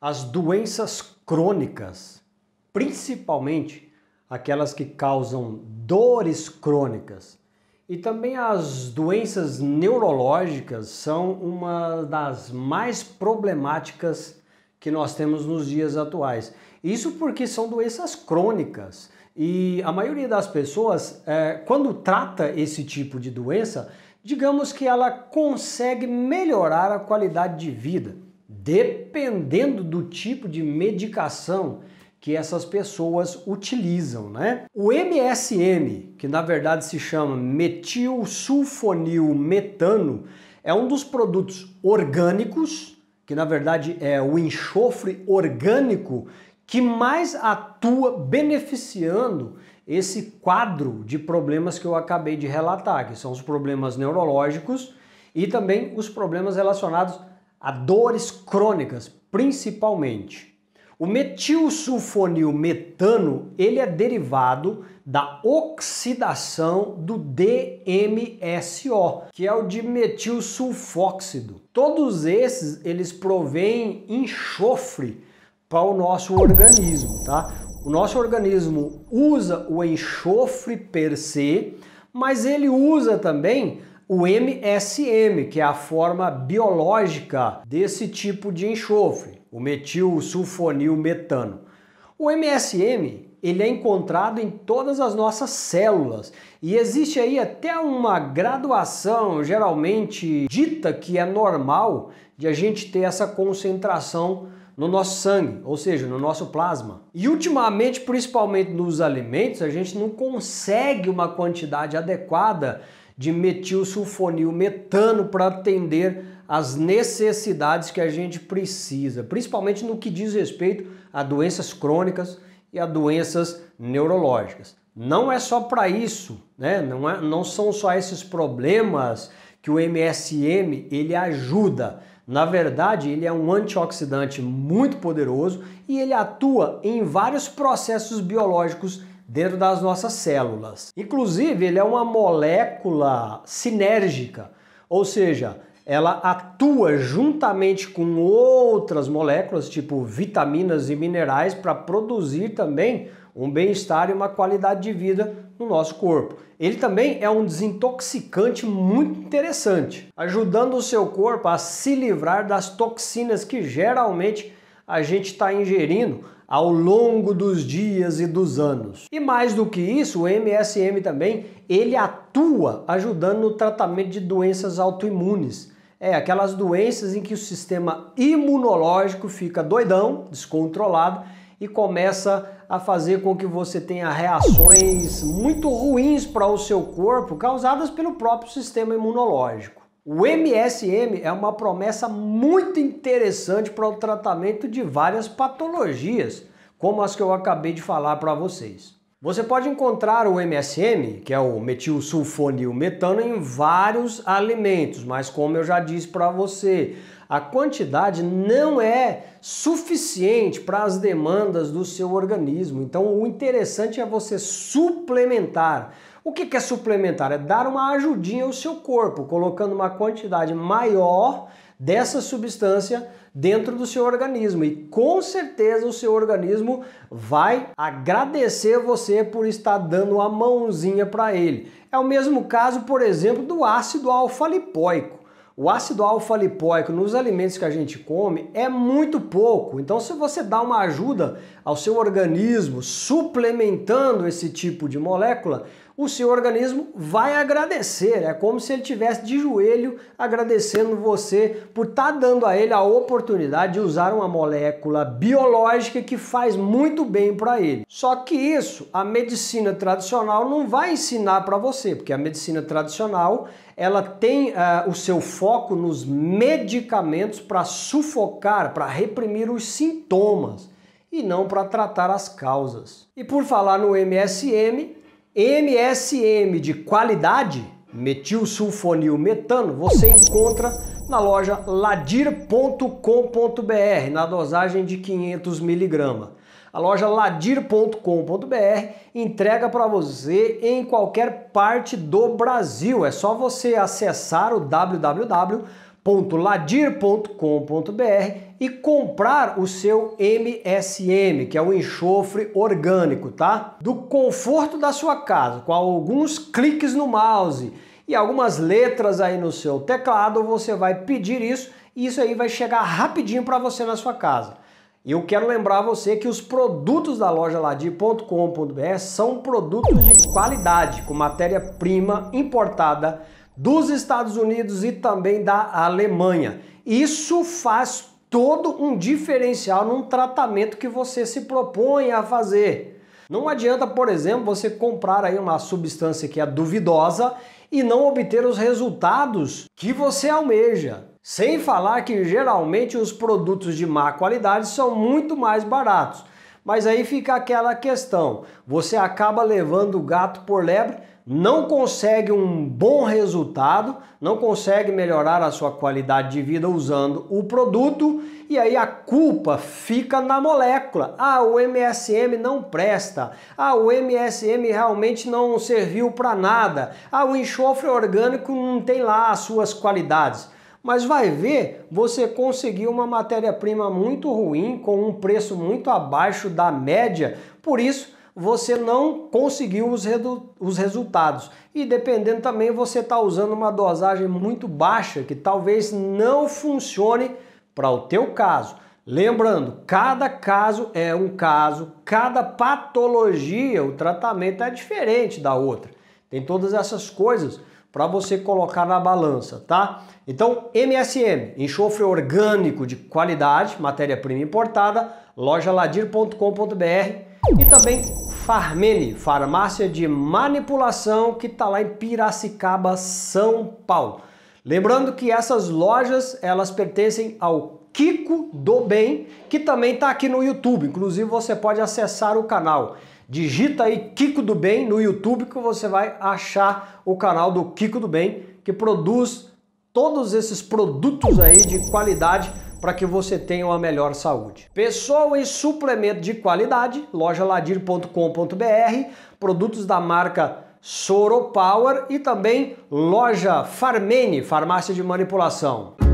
as doenças crônicas, principalmente aquelas que causam dores crônicas. E também as doenças neurológicas são uma das mais problemáticas que nós temos nos dias atuais. Isso porque são doenças crônicas e a maioria das pessoas, é, quando trata esse tipo de doença, digamos que ela consegue melhorar a qualidade de vida dependendo do tipo de medicação que essas pessoas utilizam, né? O MSM, que na verdade se chama metilsulfonilmetano, é um dos produtos orgânicos, que na verdade é o enxofre orgânico que mais atua beneficiando esse quadro de problemas que eu acabei de relatar, que são os problemas neurológicos e também os problemas relacionados a dores crônicas, principalmente. O metilsulfonilmetano ele é derivado da oxidação do DMSO, que é o dimetilsulfóxido. Todos esses eles provêm enxofre para o nosso organismo, tá? O nosso organismo usa o enxofre per se, mas ele usa também o MSM, que é a forma biológica desse tipo de enxofre, o metil sulfonil metano. O MSM ele é encontrado em todas as nossas células e existe aí até uma graduação geralmente dita que é normal de a gente ter essa concentração no nosso sangue, ou seja, no nosso plasma. E ultimamente, principalmente nos alimentos, a gente não consegue uma quantidade adequada de metil sulfonil metano para atender as necessidades que a gente precisa, principalmente no que diz respeito a doenças crônicas e a doenças neurológicas. Não é só para isso, né? Não, é, não são só esses problemas que o MSM ele ajuda. Na verdade, ele é um antioxidante muito poderoso e ele atua em vários processos biológicos dentro das nossas células. Inclusive, ele é uma molécula sinérgica, ou seja, ela atua juntamente com outras moléculas, tipo vitaminas e minerais, para produzir também um bem-estar e uma qualidade de vida no nosso corpo. Ele também é um desintoxicante muito interessante, ajudando o seu corpo a se livrar das toxinas que geralmente a gente está ingerindo ao longo dos dias e dos anos. E mais do que isso, o MSM também, ele atua ajudando no tratamento de doenças autoimunes. É, aquelas doenças em que o sistema imunológico fica doidão, descontrolado e começa a fazer com que você tenha reações muito ruins para o seu corpo causadas pelo próprio sistema imunológico. O MSM é uma promessa muito interessante para o tratamento de várias patologias, como as que eu acabei de falar para vocês. Você pode encontrar o MSM, que é o metilsulfonil metano, em vários alimentos, mas como eu já disse para você, a quantidade não é suficiente para as demandas do seu organismo. Então, o interessante é você suplementar o que é suplementar? É dar uma ajudinha ao seu corpo, colocando uma quantidade maior dessa substância dentro do seu organismo e com certeza o seu organismo vai agradecer você por estar dando a mãozinha para ele. É o mesmo caso, por exemplo, do ácido alfa-lipoico. O ácido alfa-lipoico nos alimentos que a gente come é muito pouco. Então, se você dá uma ajuda ao seu organismo suplementando esse tipo de molécula, o seu organismo vai agradecer. É como se ele tivesse de joelho agradecendo você por estar tá dando a ele a oportunidade de usar uma molécula biológica que faz muito bem para ele. Só que isso a medicina tradicional não vai ensinar para você, porque a medicina tradicional ela tem uh, o seu foco nos medicamentos para sufocar, para reprimir os sintomas e não para tratar as causas. E por falar no MSM, MSM de qualidade, metilsulfonil metano, você encontra na loja ladir.com.br na dosagem de 500 miligrama. A loja ladir.com.br entrega para você em qualquer parte do Brasil. É só você acessar o www www.ladir.com.br e comprar o seu MSM, que é o enxofre orgânico, tá? Do conforto da sua casa, com alguns cliques no mouse e algumas letras aí no seu teclado, você vai pedir isso e isso aí vai chegar rapidinho para você na sua casa. E eu quero lembrar você que os produtos da loja ladir.com.br são produtos de qualidade, com matéria-prima importada dos Estados Unidos e também da Alemanha. Isso faz todo um diferencial num tratamento que você se propõe a fazer. Não adianta, por exemplo, você comprar aí uma substância que é duvidosa e não obter os resultados que você almeja. Sem falar que geralmente os produtos de má qualidade são muito mais baratos. Mas aí fica aquela questão: você acaba levando o gato por lebre não consegue um bom resultado, não consegue melhorar a sua qualidade de vida usando o produto e aí a culpa fica na molécula. Ah, o MSM não presta. Ah, o MSM realmente não serviu para nada. Ah, o enxofre orgânico não tem lá as suas qualidades. Mas vai ver, você conseguiu uma matéria-prima muito ruim, com um preço muito abaixo da média. Por isso, você não conseguiu os, os resultados. E dependendo também, você está usando uma dosagem muito baixa, que talvez não funcione para o teu caso. Lembrando, cada caso é um caso, cada patologia, o tratamento é diferente da outra. Tem todas essas coisas para você colocar na balança, tá? Então, MSM, enxofre orgânico de qualidade, matéria-prima importada, lojaladir.com.br e também Farmene, farmácia de manipulação que está lá em Piracicaba, São Paulo. Lembrando que essas lojas, elas pertencem ao Kiko do Bem, que também está aqui no YouTube. Inclusive você pode acessar o canal. Digita aí Kiko do Bem no YouTube que você vai achar o canal do Kiko do Bem, que produz todos esses produtos aí de qualidade para que você tenha uma melhor saúde. Pessoal e suplemento de qualidade, lojaladir.com.br, produtos da marca Soropower e também loja Farmene, farmácia de manipulação.